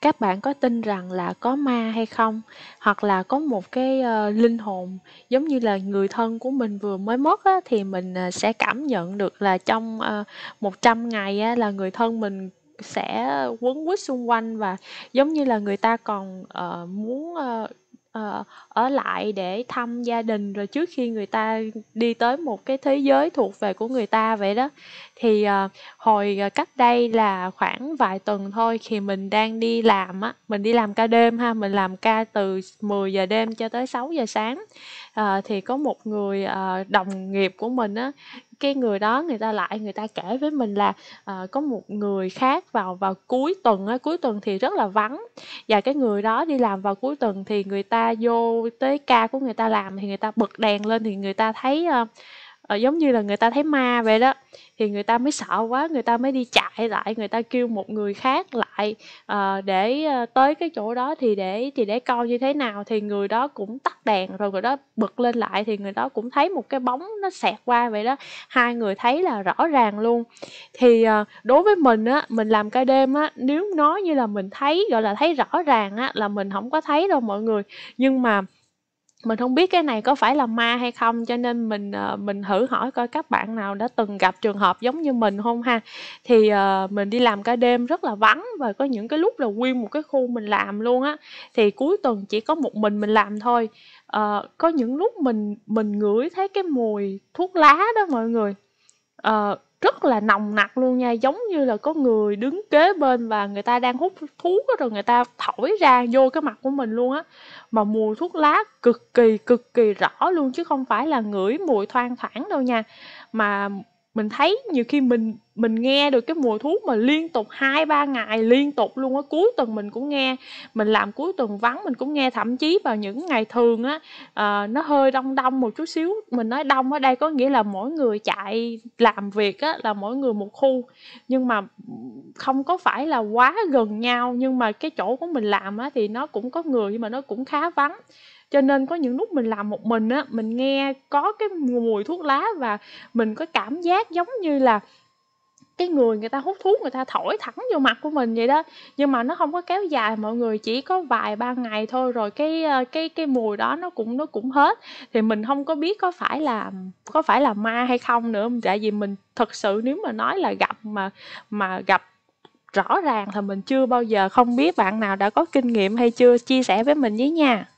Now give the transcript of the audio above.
các bạn có tin rằng là có ma hay không hoặc là có một cái uh, linh hồn giống như là người thân của mình vừa mới mất á, thì mình uh, sẽ cảm nhận được là trong uh, ờ, 100 ngày á, là người thân mình sẽ quấn quýt xung quanh và giống như là người ta còn uh, muốn uh, ờ, ở lại để thăm gia đình rồi trước khi người ta đi tới một cái thế giới thuộc về của người ta vậy đó thì ờ, hồi ờ, cách đây là khoảng vài tuần thôi khi mình đang đi làm á mình đi làm ca đêm ha mình làm ca từ 10 giờ đêm cho tới 6 giờ sáng à, thì có một người à, đồng nghiệp của mình á cái người đó người ta lại người ta kể với mình là à, có một người khác vào vào cuối tuần á cuối tuần thì rất là vắng và cái người đó đi làm vào cuối tuần thì người ta vô tới ca của người ta làm thì người ta bật đèn lên thì người ta thấy à, ờ, giống như là người ta thấy ma vậy đó thì người ta mới sợ quá người ta mới đi chạy lại người ta kêu một người khác lại uh, để uh, tới cái chỗ đó thì để thì để coi như thế nào thì người đó cũng tắt đèn rồi người đó bật lên lại thì người đó cũng thấy một cái bóng nó xẹt qua vậy đó hai người thấy là rõ ràng luôn thì uh, đối với mình á mình làm ca đêm á nếu nói như là mình thấy gọi là thấy rõ ràng á là mình không có thấy đâu mọi người nhưng mà mình không biết cái này có phải là ma hay không cho nên mình ờ, mình thử hỏi coi các bạn nào đã từng gặp trường hợp giống như mình không ha thì uh, mình đi làm cả đêm rất là vắng và có những cái lúc là nguyên một cái khu mình làm luôn á thì cuối tuần chỉ có một mình mình làm thôi uh, có những lúc mình mình ngửi thấy cái mùi thuốc lá đó mọi người uh, rất là nồng nặc luôn nha giống như là có người đứng kế bên và người ta đang hút thuốc đó, rồi người ta thổi ra vô cái mặt của mình luôn á mà mùi thuốc lá cực kỳ cực kỳ rõ luôn chứ không phải là ngửi mùi thoang thoảng đâu nha mà mình thấy nhiều khi mình mình nghe được cái mùi thuốc mà liên tục hai ba ngày liên tục luôn á cuối tuần mình cũng nghe mình làm cuối tuần vắng mình cũng nghe thậm chí vào những ngày thường á à, nó hơi đông đông một chút xíu mình nói đông ở đây có nghĩa là mỗi người chạy làm việc á là mỗi người một khu nhưng mà không có phải là quá gần nhau nhưng mà cái chỗ của mình làm á thì nó cũng có người nhưng mà nó cũng khá vắng cho nên có những lúc mình làm một mình á mình nghe có cái mùi thuốc lá và mình có cảm giác giống như là cái người người ta hút thuốc người ta thổi thẳng vô mặt của mình vậy đó nhưng mà nó không có kéo dài mọi người chỉ có vài ba ngày thôi rồi cái ờ, cái cái mùi đó nó cũng nó cũng hết thì mình không có biết có phải là có phải là ma hay không nữa tại vì mình thật sự nếu mà nói là gặp mà mà gặp rõ ràng thì mình chưa bao giờ không biết bạn nào đã có kinh nghiệm hay chưa chia sẻ với mình với nha